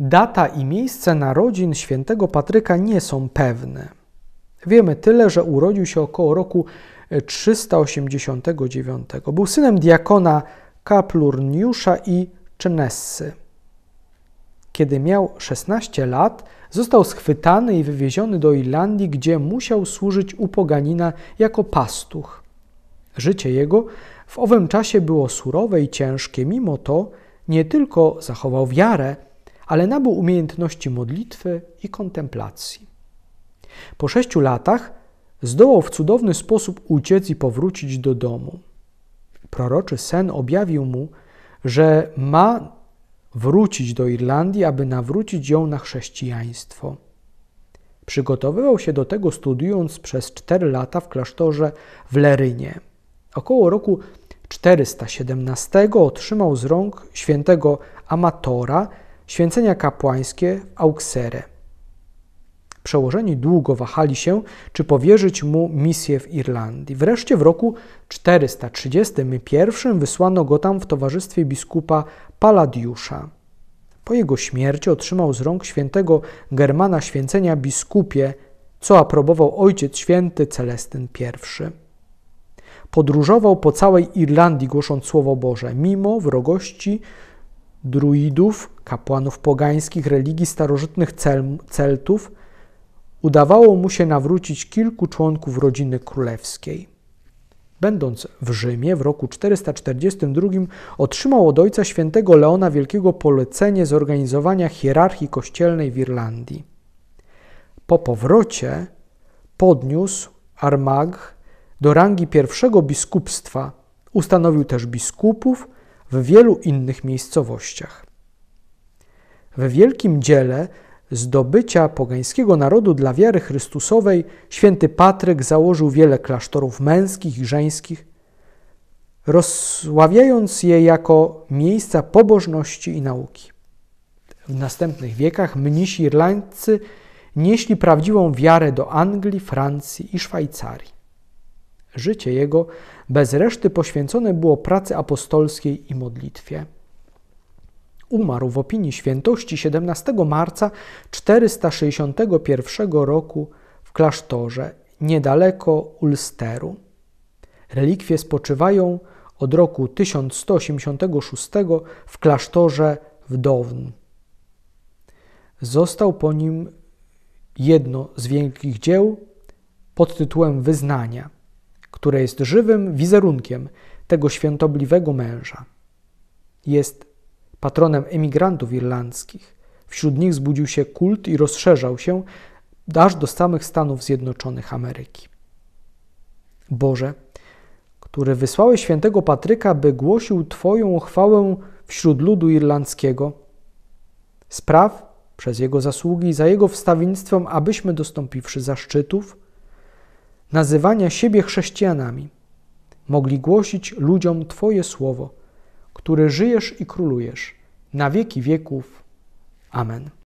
Data i miejsce narodzin świętego Patryka nie są pewne. Wiemy tyle, że urodził się około roku 389. E, Był synem diakona Kaplurniusza i Czynessy. Kiedy miał 16 lat, został schwytany i wywieziony do Irlandii, gdzie musiał służyć u poganina jako pastuch. Życie jego w owym czasie było surowe i ciężkie, mimo to nie tylko zachował wiarę, ale nabył umiejętności modlitwy i kontemplacji. Po sześciu latach zdołał w cudowny sposób uciec i powrócić do domu. Proroczy sen objawił mu, że ma wrócić do Irlandii, aby nawrócić ją na chrześcijaństwo. Przygotowywał się do tego studiując przez cztery lata w klasztorze w Lerynie. Około roku 417 otrzymał z rąk świętego amatora święcenia kapłańskie w Auxerre. Przełożeni długo wahali się, czy powierzyć mu misję w Irlandii. Wreszcie w roku 431 wysłano go tam w towarzystwie biskupa Paladiusza. Po jego śmierci otrzymał z rąk świętego Germana święcenia biskupie, co aprobował ojciec święty Celestyn I. Podróżował po całej Irlandii, głosząc Słowo Boże, mimo wrogości druidów, kapłanów pogańskich, religii starożytnych cel, Celtów, udawało mu się nawrócić kilku członków rodziny królewskiej. Będąc w Rzymie w roku 442 otrzymał od ojca świętego Leona Wielkiego polecenie zorganizowania hierarchii kościelnej w Irlandii. Po powrocie podniósł Armagh do rangi pierwszego biskupstwa. Ustanowił też biskupów, w wielu innych miejscowościach. W wielkim dziele zdobycia pogańskiego narodu dla wiary Chrystusowej święty Patryk założył wiele klasztorów męskich i żeńskich, rozsławiając je jako miejsca pobożności i nauki. W następnych wiekach mnisi irlandzcy nieśli prawdziwą wiarę do Anglii, Francji i Szwajcarii. Życie jego bez reszty poświęcone było pracy apostolskiej i modlitwie. Umarł w opinii świętości 17 marca 461 roku w klasztorze niedaleko Ulsteru. Relikwie spoczywają od roku 1186 w klasztorze wdown. Został po nim jedno z wielkich dzieł pod tytułem Wyznania – które jest żywym wizerunkiem tego świętobliwego męża. Jest patronem emigrantów irlandzkich. Wśród nich zbudził się kult i rozszerzał się aż do samych Stanów Zjednoczonych Ameryki. Boże, który wysłałeś świętego Patryka, by głosił Twoją chwałę wśród ludu irlandzkiego, spraw przez jego zasługi i za jego wstawiennictwem, abyśmy dostąpiwszy zaszczytów, nazywania siebie chrześcijanami, mogli głosić ludziom Twoje słowo, które żyjesz i królujesz na wieki wieków. Amen.